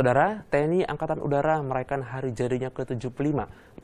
Saudara, TNI Angkatan Udara merayakan hari jadinya ke-75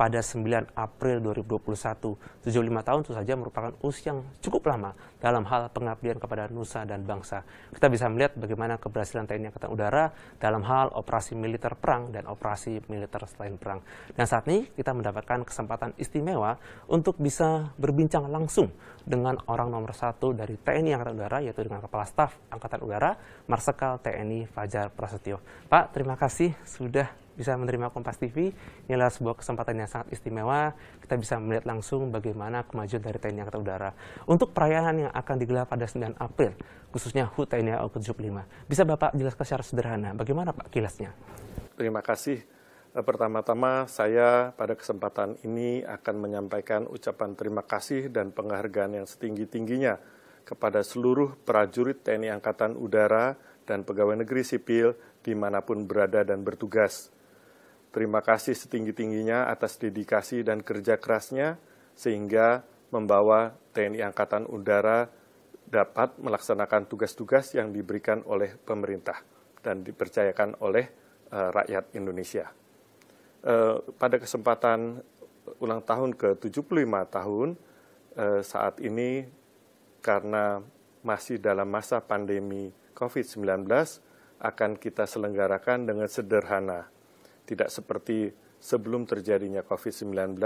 pada 9 April 2021. 75 tahun itu saja merupakan usia yang cukup lama dalam hal pengabdian kepada nusa dan bangsa. Kita bisa melihat bagaimana keberhasilan TNI Angkatan Udara dalam hal operasi militer perang dan operasi militer selain perang. Dan saat ini kita mendapatkan kesempatan istimewa untuk bisa berbincang langsung dengan orang nomor satu dari TNI Angkatan Udara, yaitu dengan Kepala Staf Angkatan Udara, Marsikal TNI Fajar Prasetyo. Pak, terima terima kasih sudah bisa menerima Kompas TV. Inilah sebuah kesempatan yang sangat istimewa. Kita bisa melihat langsung bagaimana kemajuan dari TNI Angkatan Udara. Untuk perayaan yang akan digelar pada 9 April, khususnya HUT TNI AU ke-75. Bisa Bapak jelaskan secara sederhana, bagaimana Pak kilasnya? Terima kasih. Eh, pertama-tama saya pada kesempatan ini akan menyampaikan ucapan terima kasih dan penghargaan yang setinggi-tingginya kepada seluruh prajurit TNI Angkatan Udara dan pegawai negeri sipil dimanapun berada dan bertugas. Terima kasih setinggi-tingginya atas dedikasi dan kerja kerasnya sehingga membawa TNI Angkatan Udara dapat melaksanakan tugas-tugas yang diberikan oleh pemerintah dan dipercayakan oleh uh, rakyat Indonesia. Uh, pada kesempatan ulang tahun ke-75 tahun, uh, saat ini karena masih dalam masa pandemi COVID-19, akan kita selenggarakan dengan sederhana. Tidak seperti sebelum terjadinya COVID-19,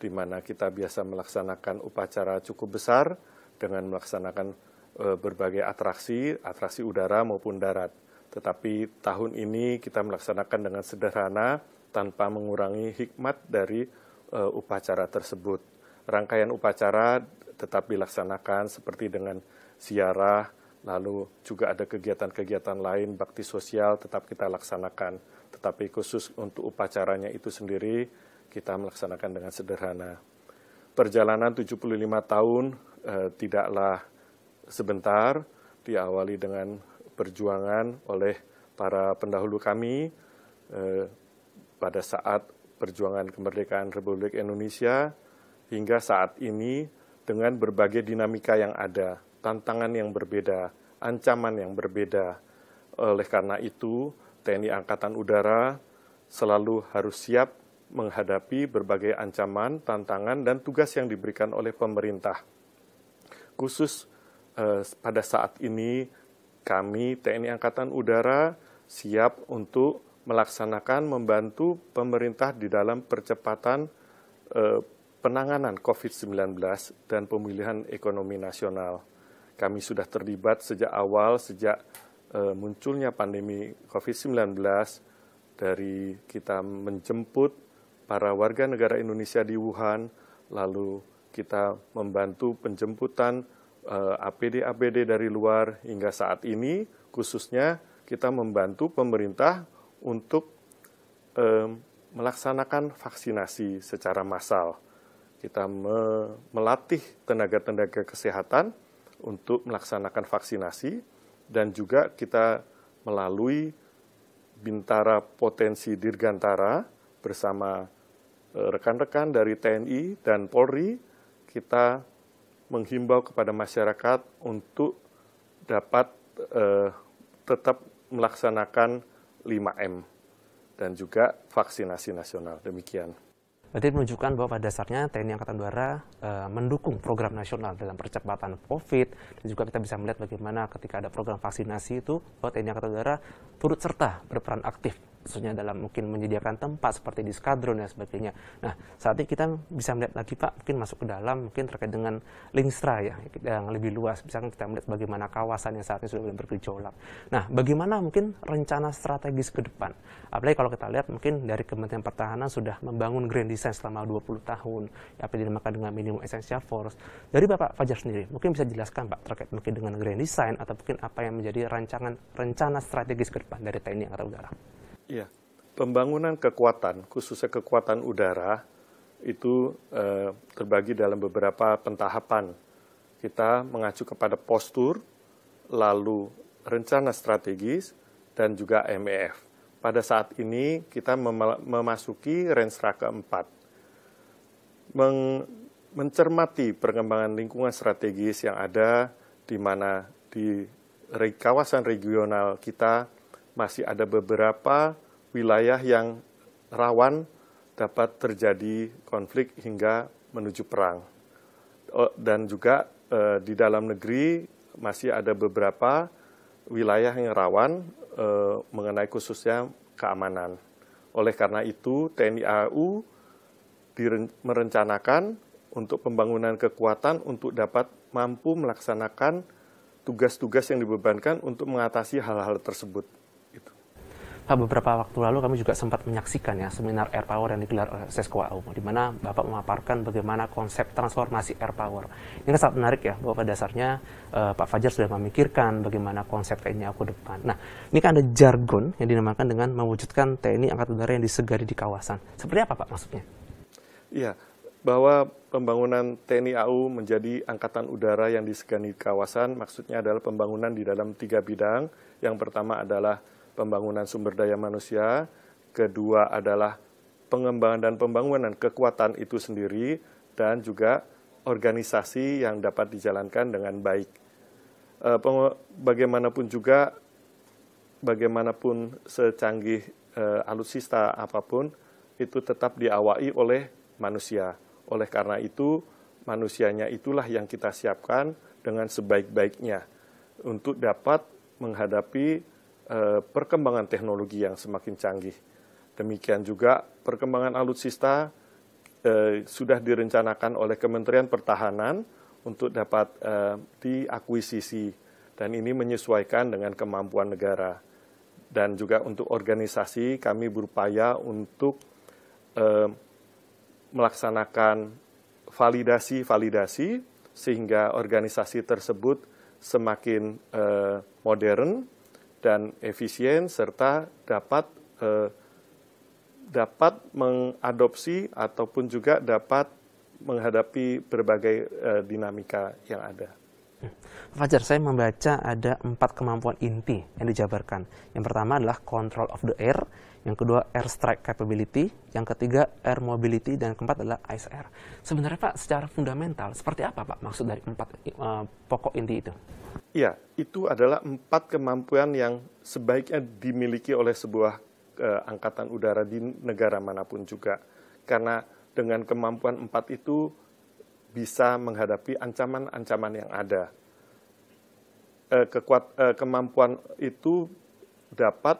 di mana kita biasa melaksanakan upacara cukup besar dengan melaksanakan eh, berbagai atraksi, atraksi udara maupun darat. Tetapi tahun ini kita melaksanakan dengan sederhana tanpa mengurangi hikmat dari eh, upacara tersebut. Rangkaian upacara tetap dilaksanakan seperti dengan siarah, Lalu juga ada kegiatan-kegiatan lain bakti sosial tetap kita laksanakan. Tetapi khusus untuk upacaranya itu sendiri kita melaksanakan dengan sederhana. Perjalanan 75 tahun eh, tidaklah sebentar, diawali dengan perjuangan oleh para pendahulu kami eh, pada saat perjuangan kemerdekaan Republik Indonesia hingga saat ini dengan berbagai dinamika yang ada, tantangan yang berbeda, ancaman yang berbeda. Oleh karena itu, TNI Angkatan Udara selalu harus siap menghadapi berbagai ancaman, tantangan, dan tugas yang diberikan oleh pemerintah. Khusus eh, pada saat ini, kami TNI Angkatan Udara siap untuk melaksanakan membantu pemerintah di dalam percepatan eh, penanganan COVID-19 dan pemulihan ekonomi nasional. Kami sudah terlibat sejak awal, sejak uh, munculnya pandemi COVID-19 dari kita menjemput para warga negara Indonesia di Wuhan, lalu kita membantu penjemputan eh, APD-APD dari luar hingga saat ini, khususnya kita membantu pemerintah untuk uh, melaksanakan vaksinasi secara massal. Kita me melatih tenaga-tenaga kesehatan untuk melaksanakan vaksinasi dan juga kita melalui Bintara Potensi Dirgantara bersama e, rekan-rekan dari TNI dan Polri kita menghimbau kepada masyarakat untuk dapat eh, tetap melaksanakan 5M dan juga vaksinasi nasional. Demikian. Berarti menunjukkan bahwa pada dasarnya TNI Angkatan Udara uh, mendukung program nasional dalam percepatan COVID dan juga kita bisa melihat bagaimana ketika ada program vaksinasi itu bahwa TNI Angkatan Udara turut serta berperan aktif khususnya dalam mungkin menyediakan tempat seperti di skadron dan sebagainya. Nah, saat ini kita bisa melihat lagi Pak, mungkin masuk ke dalam, mungkin terkait dengan Lingstra ya, yang lebih luas. Bisa kan kita melihat bagaimana kawasan yang saat ini sudah bergejolak. Nah, bagaimana mungkin rencana strategis ke depan? Apalagi kalau kita lihat mungkin dari Kementerian Pertahanan sudah membangun Grand Design selama 20 tahun, ya, apa dinamakan dengan minimum essential force. Dari Bapak Fajar sendiri, mungkin bisa jelaskan Pak terkait mungkin dengan Grand Design atau mungkin apa yang menjadi rancangan rencana strategis ke depan dari TNI Angkatan Udara. Iya, pembangunan kekuatan, khususnya kekuatan udara, itu eh, terbagi dalam beberapa pentahapan. Kita mengacu kepada postur, lalu rencana strategis, dan juga MEF. Pada saat ini kita mem memasuki rensra keempat. Meng mencermati perkembangan lingkungan strategis yang ada di mana di kawasan regional kita masih ada beberapa wilayah yang rawan dapat terjadi konflik hingga menuju perang. Oh, dan juga eh, di dalam negeri masih ada beberapa wilayah yang rawan eh, mengenai khususnya keamanan. Oleh karena itu, TNI AU merencanakan untuk pembangunan kekuatan untuk dapat mampu melaksanakan tugas-tugas yang dibebankan untuk mengatasi hal-hal tersebut beberapa waktu lalu kami juga sempat menyaksikan ya seminar air power yang digelar oleh Sesko AU di mana Bapak memaparkan bagaimana konsep transformasi air power. Ini kan sangat menarik ya bahwa pada dasarnya uh, Pak Fajar sudah memikirkan bagaimana konsep TNI aku depan. Nah, ini kan ada jargon yang dinamakan dengan mewujudkan TNI Angkatan Udara yang disegari di kawasan. Seperti apa Pak maksudnya? Iya, bahwa pembangunan TNI AU menjadi angkatan udara yang disegani di kawasan maksudnya adalah pembangunan di dalam tiga bidang. Yang pertama adalah pembangunan sumber daya manusia, kedua adalah pengembangan dan pembangunan kekuatan itu sendiri, dan juga organisasi yang dapat dijalankan dengan baik. Eh, bagaimanapun juga, bagaimanapun secanggih eh, alutsista apapun, itu tetap diawai oleh manusia. Oleh karena itu, manusianya itulah yang kita siapkan dengan sebaik-baiknya untuk dapat menghadapi Eh, perkembangan teknologi yang semakin canggih. Demikian juga perkembangan alutsista eh, sudah direncanakan oleh Kementerian Pertahanan untuk dapat eh, diakuisisi dan ini menyesuaikan dengan kemampuan negara. Dan juga untuk organisasi kami berupaya untuk melaksanakan validasi-validasi sehingga organisasi tersebut semakin modern dan efisien serta dapat eh, dapat mengadopsi ataupun juga dapat menghadapi berbagai eh, dinamika yang ada. Fajar, saya membaca ada empat kemampuan inti yang dijabarkan. Yang pertama adalah control of the air, yang kedua air strike capability, yang ketiga air mobility, dan keempat adalah ice air. Sebenarnya Pak, secara fundamental seperti apa Pak maksud dari empat uh, pokok inti itu? Iya, itu adalah empat kemampuan yang sebaiknya dimiliki oleh sebuah uh, angkatan udara di negara manapun juga. Karena dengan kemampuan empat itu, bisa menghadapi ancaman-ancaman yang ada. Eh, kekuat, eh, kemampuan itu dapat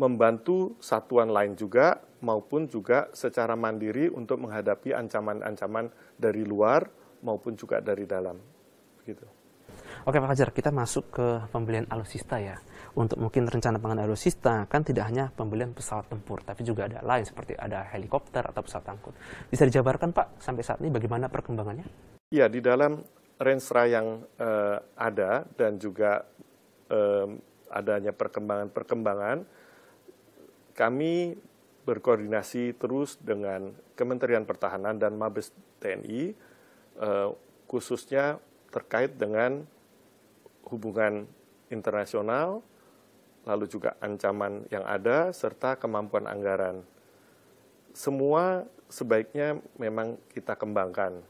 membantu satuan lain juga maupun juga secara mandiri untuk menghadapi ancaman-ancaman dari luar maupun juga dari dalam. Gitu. Oke Pak Fajar, kita masuk ke pembelian Alusista ya. Untuk mungkin rencana pengadaan Alusista kan tidak hanya pembelian pesawat tempur, tapi juga ada lain seperti ada helikopter atau pesawat angkut. Bisa dijabarkan Pak sampai saat ini bagaimana perkembangannya? Ya, di dalam rensra yang uh, eh, ada dan juga um, adanya perkembangan-perkembangan, kami berkoordinasi terus dengan Kementerian Pertahanan dan Mabes TNI, eh, khususnya terkait dengan hubungan internasional, lalu juga ancaman yang ada, serta kemampuan anggaran. Semua sebaiknya memang kita kembangkan,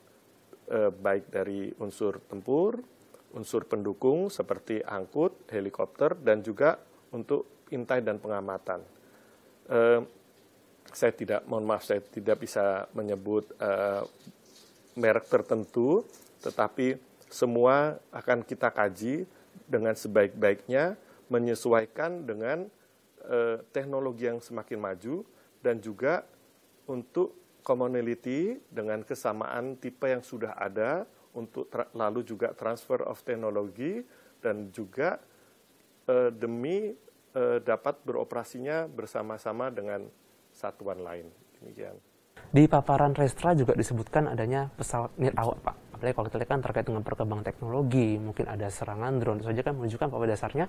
eh, baik dari unsur tempur, unsur pendukung seperti angkut, helikopter, dan juga untuk intai dan pengamatan. Eh, saya tidak, mohon maaf, saya tidak bisa menyebut eh, merek tertentu, tetapi semua akan kita kaji dengan sebaik-baiknya, menyesuaikan dengan eh, teknologi yang semakin maju, dan juga untuk commonality dengan kesamaan tipe yang sudah ada, untuk lalu juga transfer of teknologi, dan juga eh, demi eh, dapat beroperasinya bersama-sama dengan satuan lain. Demikian. Di paparan Restra juga disebutkan adanya pesawat niat Pak. Apalagi kalau kita lihat kan terkait dengan perkembangan teknologi, mungkin ada serangan drone. Saja kan menunjukkan bahwa dasarnya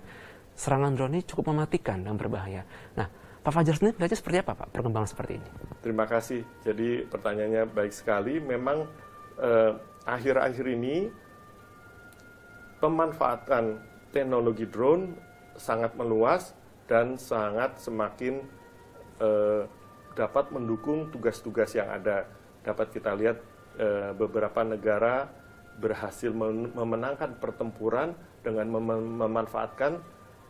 serangan drone ini cukup mematikan dan berbahaya. Nah, Pak Fajar sendiri melihatnya seperti apa, Pak, perkembangan seperti ini? Terima kasih. Jadi pertanyaannya baik sekali. Memang eh, akhir-akhir eh, ini pemanfaatan teknologi drone sangat meluas dan sangat semakin eh, dapat mendukung tugas-tugas yang ada. Dapat kita lihat e, beberapa negara berhasil memenangkan pertempuran dengan mem memanfaatkan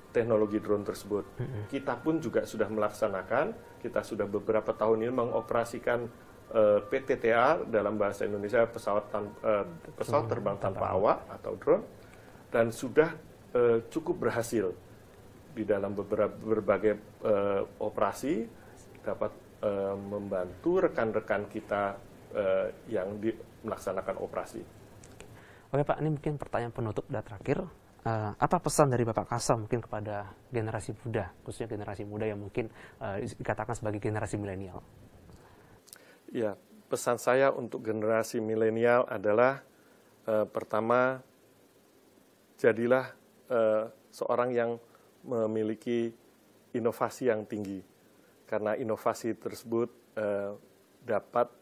teknologi drone tersebut. Kita pun juga sudah melaksanakan, kita sudah beberapa tahun ini mengoperasikan e, eh, PTTA dalam bahasa Indonesia pesawat tan e, pesawat terbang tanpa awak atau drone dan sudah e, cukup berhasil di dalam beberapa berbagai operasi dapat Eh, membantu rekan-rekan kita uh, yang di, melaksanakan operasi. Oke Pak, ini mungkin pertanyaan penutup dan terakhir. Uh, apa pesan dari Bapak Kasa mungkin kepada generasi muda, khususnya generasi muda yang mungkin uh, dikatakan sebagai generasi milenial? Ya, pesan saya untuk generasi milenial adalah uh, pertama jadilah uh, seorang yang memiliki inovasi yang tinggi karena inovasi tersebut eh, dapat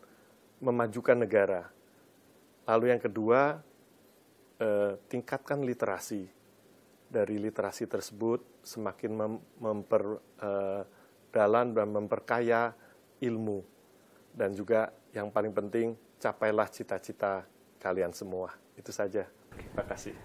memajukan negara. Lalu yang kedua, eh, tingkatkan literasi. Dari literasi tersebut semakin mem memperdalam eh, dan memperkaya ilmu. Dan juga yang paling penting, capailah cita-cita kalian semua. Itu saja. Terima kasih.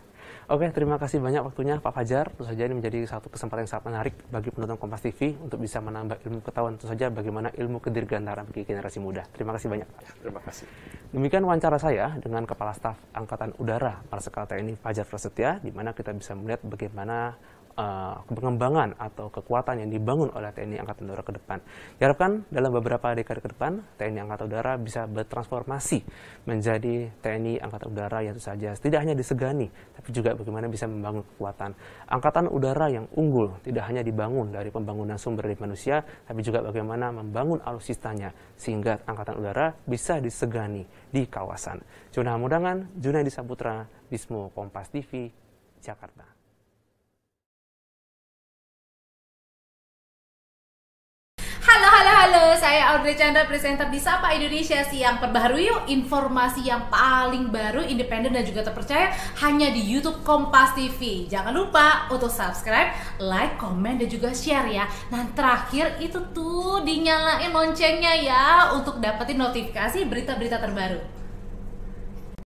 Oke, terima kasih banyak waktunya Pak Fajar. Tentu saja ini menjadi satu kesempatan yang sangat menarik bagi penonton Kompas TV untuk bisa menambah ilmu pengetahuan tentu saja bagaimana ilmu kedirgantaraan bagi generasi muda. Terima kasih banyak. Terima kasih. Demikian wawancara saya dengan Kepala Staf Angkatan Udara Marsikal TNI Fajar Prasetya, di mana kita bisa melihat bagaimana uh, pengembangan atau kekuatan yang dibangun oleh TNI Angkatan Udara ke depan. Diharapkan dalam beberapa dekade ke depan, TNI Angkatan Udara bisa bertransformasi menjadi TNI Angkatan Udara yang saja tidak hanya disegani, tapi juga bagaimana bisa membangun kekuatan. Angkatan Udara yang unggul tidak hanya dibangun dari pembangunan sumber dari manusia, tapi juga bagaimana membangun alusistanya sehingga Angkatan Udara bisa disegani di kawasan. Juna Hamudangan, Junaidi Saputra, Bismo Kompas TV, Jakarta. saya Audrey Chandra, presenter di Sapa Indonesia Siang. Perbaharui yuk informasi yang paling baru, independen dan juga terpercaya hanya di YouTube Kompas TV. Jangan lupa untuk subscribe, like, komen dan juga share ya. Nah terakhir itu tuh dinyalain loncengnya ya untuk dapetin notifikasi berita-berita terbaru.